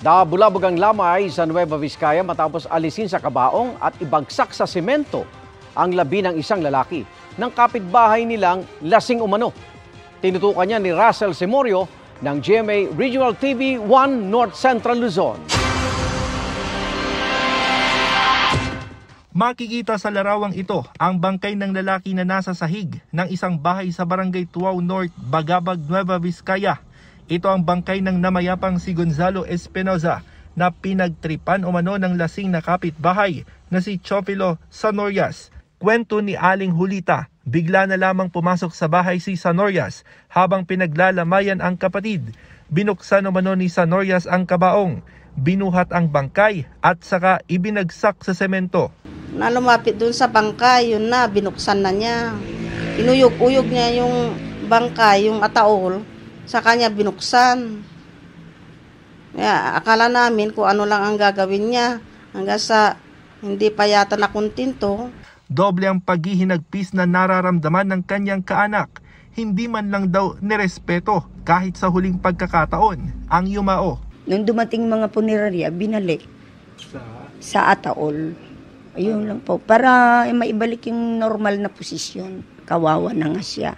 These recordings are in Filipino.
Nabulabog ang lamay sa Nueva Vizcaya matapos alisin sa kabaong at ibagsak sa simento ang labi ng isang lalaki ng kapitbahay nilang lasing umano. Tinutukan niya ni Russell Simorio ng GMA Regional TV 1 North Central Luzon. Makikita sa larawang ito ang bangkay ng lalaki na nasa sahig ng isang bahay sa Barangay Tuaw North, Bagabag, Nueva Vizcaya ito ang bangkay ng namayapang si Gonzalo Espinoza na pinagtripan umano ng lasing na kapitbahay na si Chofilo Sanorias. Kwento ni Aling Hulita, bigla na lamang pumasok sa bahay si Sanorias habang pinaglalamayan ang kapatid. Binuksan umano ni Sanorias ang kabaong, binuhat ang bangkay at saka ibinagsak sa semento. Na lumapit dun sa bangkay, yun na, binuksan na niya. Inuyog-uyog niya yung bangkay, yung ataol sa kanya binuksan. Kaya akala namin kung ano lang ang gagawin niya hanggang sa hindi pa yata nakuntinto. Doble ang paghihinagpis na nararamdaman ng kanyang kaanak. Hindi man lang daw nirespeto kahit sa huling pagkakataon ang yumao. Nung dumating mga punerarya, binalik sa, sa Ataol. Ayun lang po. Para maibalik yung normal na posisyon. Kawawa na nga siya.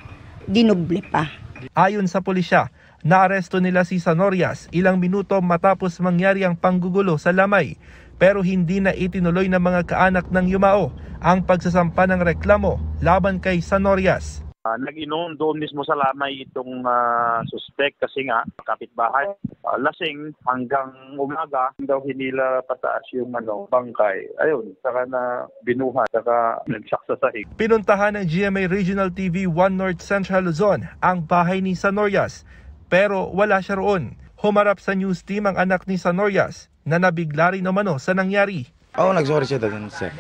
Dinoble pa. Ayon sa pulisya, naaresto nila si Sanorias ilang minuto matapos mangyari ang panggugulo sa lamay pero hindi na itinuloy ng mga kaanak ng Yumao ang pagsasampa ng reklamo laban kay Sanorias. Uh, ah, nag-inom doon mismo sa lamay itong uh, suspect kasi nga kapitbahay uh, lasing hanggang umaga daw hinila pataas yung ano bangkay ayun saka na binuha saka nagsaksa sa hig Pinuntahan ng GMA Regional TV 1 North Central Luzon ang bahay ni Sanorias pero wala siya roon Humarap sa news team ang anak ni Sanorias na nabigla rin umano oh, sa nangyari Oo, oh, nagsorry siya doon, sir.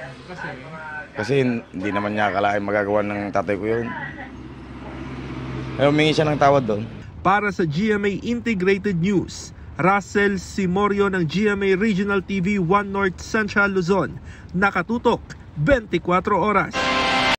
Kasi hindi naman niya akalain magagawa ng tatay ko yun. May humingi siya ng tawad doon. Para sa GMA Integrated News, Russell Simorio ng GMA Regional TV 1 North Central Luzon, nakatutok 24 oras.